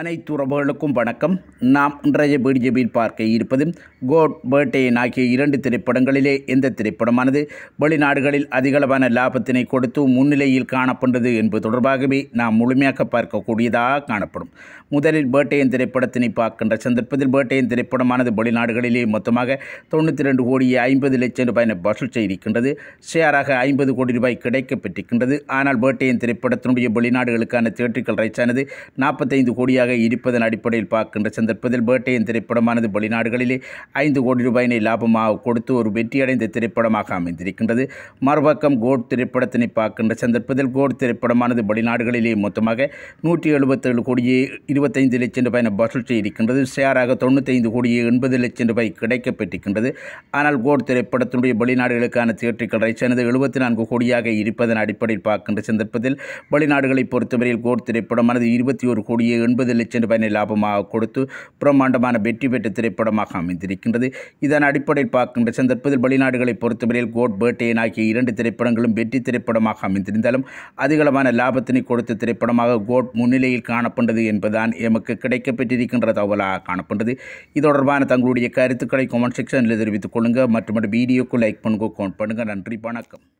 அனைத்து உறவுகளுக்கும் வணக்கம் நாம் இன்றைய பிடிஜபியில் பார்க்க இருப்பது கோட் பேர்டேன் ஆகிய இரண்டு திரைப்படங்களிலே எந்த திரைப்படமானது வெளிநாடுகளில் அதிகளவான லாபத்தினை கொடுத்து முன்னிலையில் காணப்பட்டது என்பது தொடர்பாகவே நாம் முழுமையாக பார்க்கக்கூடியதாக காணப்படும் முதலில் பேர்டேன் திரைப்படத்தினை பார்க்கின்ற சந்தர்ப்பத்தில் பேர்டேன் திரைப்படமானது வெளிநாடுகளிலே மொத்தமாக தொண்ணூற்றி ரெண்டு கோடியே ஐம்பது லட்சம் ரூபாய் வசூல் செய்திருக்கின்றது ஷேராக ஐம்பது கோடி ரூபாய் கிடைக்கப்பெற்றிருக்கின்றது ஆனால் பேர்டேன் திரைப்படத்தினுடைய வெளிநாடுகளுக்கான தேட்டுக்கள் ரைச்சானது நாற்பத்தைந்து கோடியாக உறுதியாக இருப்பதன் அடிப்படையில் பார்க்கின்ற சந்தர்ப்பத்தில் பேட்டையின் திரைப்படமானது வெளிநாடுகளிலே ஐந்து கோடி ரூபாயினை லாபமாக கொடுத்து ஒரு வெற்றியடைந்த திரைப்படமாக அமைந்திருக்கின்றது மறுபக்கம் கோட் திரைப்படத்தினை பார்க்கின்ற சந்தர்ப்பத்தில் கோட் திரைப்படமானது வெளிநாடுகளிலே மொத்தமாக நூற்றி எழுபத்தேழு கோடியே இருபத்தைந்து லட்சம் ரூபாய் வசூல் இருக்கின்றது ஷேராக தொண்ணூத்தைந்து கோடியே எண்பது லட்சம் ரூபாய் கிடைக்கப்பட்டிருக்கின்றது ஆனால் கோட் திரைப்படத்தினுடைய வெளிநாடுகளுக்கான தியேட்டர்கள் ரைட்ஸானது எழுபத்தி நான்கு கோடியாக இருப்பதன் அடிப்படையில் பார்க்கின்ற சந்தர்ப்பத்தில் வெளிநாடுகளை பொறுத்தவரையில் கோட் திரைப்படமானது இருபத்தி ஒரு கோடியே எண்பது தேர்தல் சென்று பயனை லாபமாக கொடுத்து பிரம்மாண்டமான வெற்றி பெற்ற திரைப்படமாக அமைந்திருக்கின்றது இதன் அடிப்படையில் பார்க்கின்ற சந்தர்ப்பத்தில் வெளிநாடுகளை பொறுத்தவரையில் கோட் பேட்டையன் ஆகிய இரண்டு திரைப்படங்களும் வெற்றி திரைப்படமாக அமைந்திருந்தாலும் அதிகளவான லாபத்தினை கொடுத்த திரைப்படமாக கோட் முன்னிலையில் காணப்பட்டது என்பதுதான் எமக்கு கிடைக்கப்பெற்றிருக்கின்ற தகவலாக காணப்பட்டது இது தொடர்பான தங்களுடைய கருத்துக்களை கமெண்ட் செக்ஷனில் தெரிவித்துக் கொள்ளுங்கள் மற்றும் வீடியோக்கு லைக் பண்ணுங்க கமெண்ட் பண்ணுங்கள் நன்றி வணக்கம்